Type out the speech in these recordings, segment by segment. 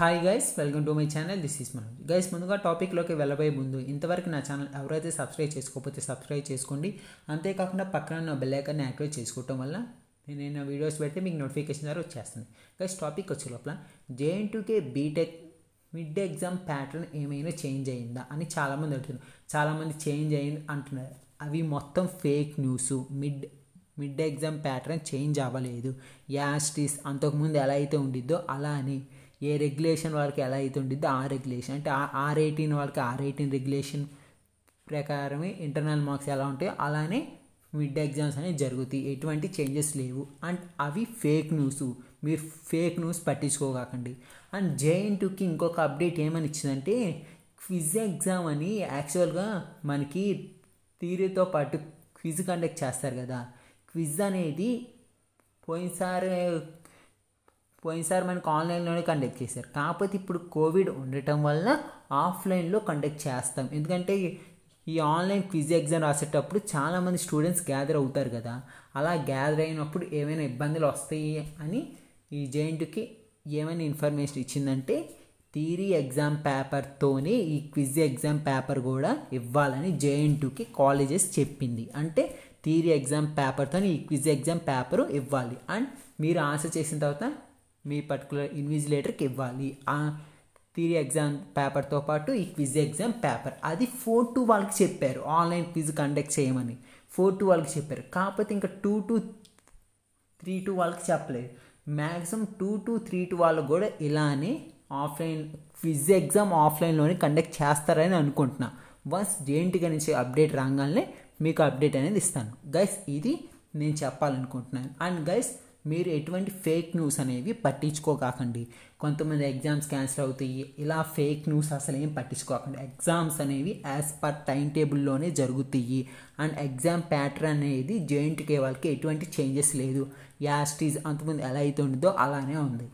hi guys welcome to my channel this is Manoj guys ముందుగా టాపిక్లోకి వెళ్ళబోయే ముందు ఇంతవరకు నా ఛానల్ ఎవరైతే సబ్స్క్రైబ్ చేసుకోకపోతే సబ్స్క్రైబ్ చేసుకోండి అంతేకాకుండా పక్కన నా బెల్ ఐకాన్ని యాక్టివేట్ చేసుకోవటం వల్ల నేను నా వీడియోస్ పెడితే మీకు నోటిఫికేషన్ ద్వారా వచ్చేస్తుంది గైస్ టాపిక్ వచ్చే లోపల JNTK BTech mid exam pattern ఏమైనా చేంజ్ అయిందా అని చాలామంది అంటున్నారు చాలామంది చేంజ్ అయింది అంటున్నారు అవి మొత్తం fake news mid mid exam pattern change అవ్వలేదు యాస్టిస్ అంతకుముందు ఎలా అయితే ఉండిద్దో అలా అని ఏ రెగ్యులేషన్ వాళ్ళకి ఎలా అయితే ఉండిద్దో ఆ రెగ్యులేషన్ అంటే ఆర్ ఎయిటీన్ వాళ్ళకి ఆర్ ఎయిటీన్ రెగ్యులేషన్ ప్రకారమే ఇంటర్నల్ మార్క్స్ ఎలా ఉంటాయో అలానే మిడ్ ఎగ్జామ్స్ అనేవి జరుగుతాయి ఎటువంటి చేంజెస్ లేవు అండ్ అవి ఫేక్ న్యూస్ మీరు ఫేక్ న్యూస్ పట్టించుకోకండి అండ్ టూకి ఇంకొక అప్డేట్ ఏమని ఇచ్చిందంటే క్విజ్ ఎగ్జామ్ అని యాక్చువల్గా మనకి థీరీతో పాటు క్విజ్ కండక్ట్ చేస్తారు కదా క్విజ్ అనేది పోయినసారి పోయినసారి మనకు ఆన్లైన్లోనే కండక్ట్ చేశారు కాకపోతే ఇప్పుడు కోవిడ్ ఉండటం వల్ల ఆఫ్లైన్లో కండక్ట్ చేస్తాం ఎందుకంటే ఈ ఆన్లైన్ క్విజ్ ఎగ్జామ్ రాసేటప్పుడు చాలామంది స్టూడెంట్స్ గ్యాదర్ అవుతారు కదా అలా గ్యాదర్ అయినప్పుడు ఏమైనా ఇబ్బందులు వస్తాయి అని ఈ జెయింట్కి ఏమైనా ఇన్ఫర్మేషన్ ఇచ్చిందంటే థీరీ ఎగ్జామ్ పేపర్తోనే ఈ క్విజ్ ఎగ్జామ్ పేపర్ కూడా ఇవ్వాలని జేఎన్టుకి కాలేజెస్ చెప్పింది అంటే థీరీ ఎగ్జామ్ పేపర్తోనే ఈ క్విజ్ ఎగ్జామ్ పేపరు ఇవ్వాలి అండ్ మీరు ఆన్సర్ చేసిన తర్వాత మీ పర్టికులర్ ఇన్విజిలేటర్కి ఇవ్వాలి ఆ థియరీ ఎగ్జామ్ పేపర్తో పాటు ఈ క్విజ్ ఎగ్జామ్ పేపర్ అది ఫోర్ టూ వాళ్ళకి చెప్పారు ఆన్లైన్ క్విజ్ కండక్ట్ చేయమని ఫోర్ టూ వాళ్ళకి చెప్పారు కాకపోతే ఇంకా టూ టు త్రీ టూ వాళ్ళకి చెప్పలేదు maximum two to three two వాళ్ళకి కూడా ఇలానే ఆఫ్లైన్ క్విజ్ ఎగ్జామ్ ఆఫ్లైన్లోనే కండక్ట్ చేస్తారని అనుకుంటున్నా వన్స్ జేఎన్టీగా నుంచి అప్డేట్ రాగానే మీకు అప్డేట్ అనేది ఇస్తాను గైస్ ఇది నేను చెప్పాలనుకుంటున్నాను అండ్ గైస్ మీరు ఎటువంటి ఫేక్ న్యూస్ అనేవి పట్టించుకోకండి కొంతమంది ఎగ్జామ్స్ క్యాన్సిల్ అవుతాయి ఇలా ఫేక్ న్యూస్ అసలు ఏం పట్టించుకోకండి ఎగ్జామ్స్ అనేవి యాజ్ పర్ టైం టేబుల్లోనే జరుగుతాయి అండ్ ఎగ్జామ్ ప్యాటర్న్ అనేది కే వాళ్ళకి ఎటువంటి చేంజెస్ లేదు యాస్టీజ్ అంతకుముందు ఎలా అయితే ఉండదో అలానే ఉంది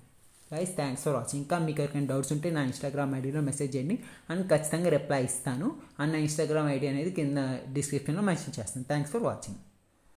గైస్ థ్యాంక్స్ ఫర్ వాచింగ్ ఇంకా మీకు ఎవరికైనా డౌట్స్ ఉంటే నా ఇన్స్టాగ్రామ్ ఐడిలో మెసేజ్ చేయండి అండ్ ఖచ్చితంగా రిప్లై ఇస్తాను అండ్ నా ఇన్స్టాగ్రామ్ ఐడి అనేది కింద డిస్క్రిప్షన్లో మెన్షన్ చేస్తాను థ్యాంక్స్ ఫర్ వాచింగ్